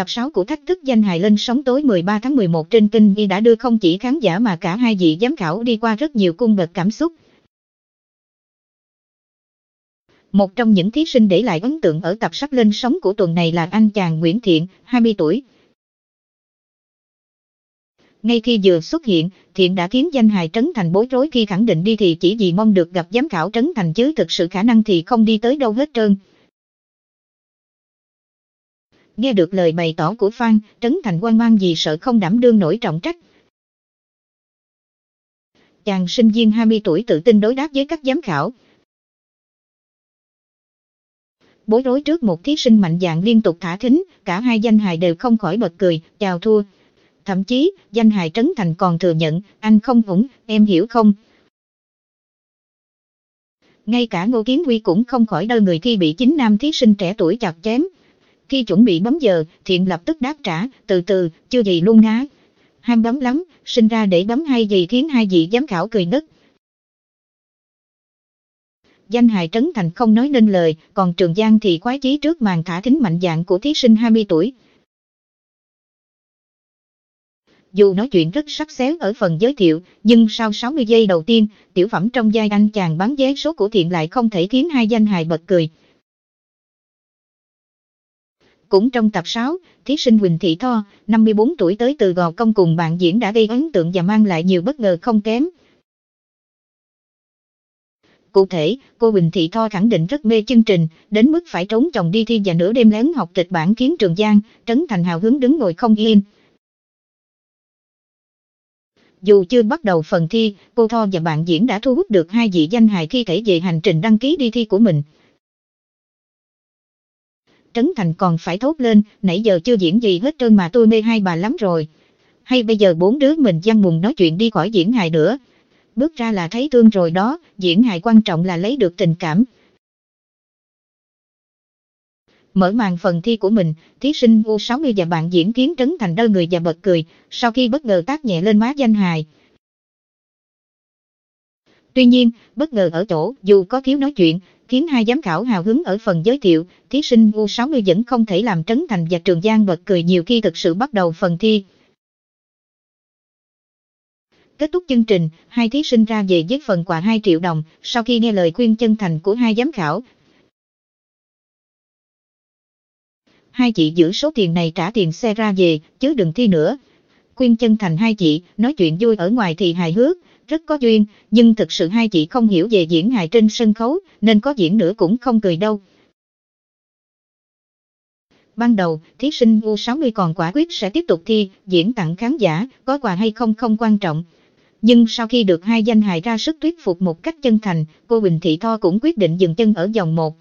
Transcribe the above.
Tập 6 của thách thức danh hài lên sóng tối 13 tháng 11 trên kênh Ghi đã đưa không chỉ khán giả mà cả hai vị giám khảo đi qua rất nhiều cung bậc cảm xúc. Một trong những thí sinh để lại ấn tượng ở tập sắp lên sóng của tuần này là anh chàng Nguyễn Thiện, 20 tuổi. Ngay khi vừa xuất hiện, Thiện đã khiến danh hài Trấn Thành bối rối khi khẳng định đi thì chỉ vì mong được gặp giám khảo Trấn Thành chứ thực sự khả năng thì không đi tới đâu hết trơn. Nghe được lời bày tỏ của Phan, Trấn Thành quan mang vì sợ không đảm đương nổi trọng trách. Chàng sinh viên 20 tuổi tự tin đối đáp với các giám khảo. Bối rối trước một thí sinh mạnh dạng liên tục thả thính, cả hai danh hài đều không khỏi bật cười, chào thua. Thậm chí, danh hài Trấn Thành còn thừa nhận, anh không vững, em hiểu không? ngay cả Ngô Kiến Huy cũng không khỏi đơ người khi bị chính nam thí sinh trẻ tuổi chặt chém. Khi chuẩn bị bấm giờ, thiện lập tức đáp trả, từ từ, chưa gì luôn ngá. Ham bấm lắm, sinh ra để bấm hay gì khiến hai vị giám khảo cười nứt. Danh hài Trấn Thành không nói nên lời, còn Trường Giang thì khoái chí trước màn thả thính mạnh dạng của thí sinh 20 tuổi. Dù nói chuyện rất sắc xéo ở phần giới thiệu, nhưng sau 60 giây đầu tiên, tiểu phẩm trong giai anh chàng bán vé số của thiện lại không thể khiến hai danh hài bật cười. Cũng trong tập 6, thí sinh Huỳnh Thị Tho, 54 tuổi tới từ Gò Công cùng bạn diễn đã gây ấn tượng và mang lại nhiều bất ngờ không kém. Cụ thể, cô Huỳnh Thị Tho khẳng định rất mê chương trình, đến mức phải trốn chồng đi thi và nửa đêm lén học kịch bản khiến Trường Giang, Trấn Thành hào hứng đứng ngồi không yên. Dù chưa bắt đầu phần thi, cô Tho và bạn diễn đã thu hút được hai vị danh hài thi thể về hành trình đăng ký đi thi của mình. Trấn Thành còn phải thốt lên, nãy giờ chưa diễn gì hết trơn mà tôi mê hai bà lắm rồi. Hay bây giờ bốn đứa mình giăng mùng nói chuyện đi khỏi diễn hài nữa. Bước ra là thấy thương rồi đó, diễn hài quan trọng là lấy được tình cảm. Mở màn phần thi của mình, thí sinh U60 và bạn diễn kiến Trấn Thành đơ người và bật cười, sau khi bất ngờ tác nhẹ lên má danh hài. Tuy nhiên, bất ngờ ở chỗ, dù có khiếu nói chuyện, khiến hai giám khảo hào hứng ở phần giới thiệu, thí sinh U60 vẫn không thể làm Trấn Thành và Trường Giang bật cười nhiều khi thực sự bắt đầu phần thi. Kết thúc chương trình, hai thí sinh ra về với phần quà 2 triệu đồng, sau khi nghe lời khuyên chân thành của hai giám khảo. Hai chị giữ số tiền này trả tiền xe ra về, chứ đừng thi nữa. Khuyên chân thành hai chị, nói chuyện vui ở ngoài thì hài hước, rất có duyên, nhưng thực sự hai chị không hiểu về diễn hài trên sân khấu, nên có diễn nữa cũng không cười đâu. Ban đầu, thí sinh U60 còn quả quyết sẽ tiếp tục thi, diễn tặng khán giả, có quà hay không không quan trọng. Nhưng sau khi được hai danh hài ra sức thuyết phục một cách chân thành, cô Bình Thị Tho cũng quyết định dừng chân ở dòng một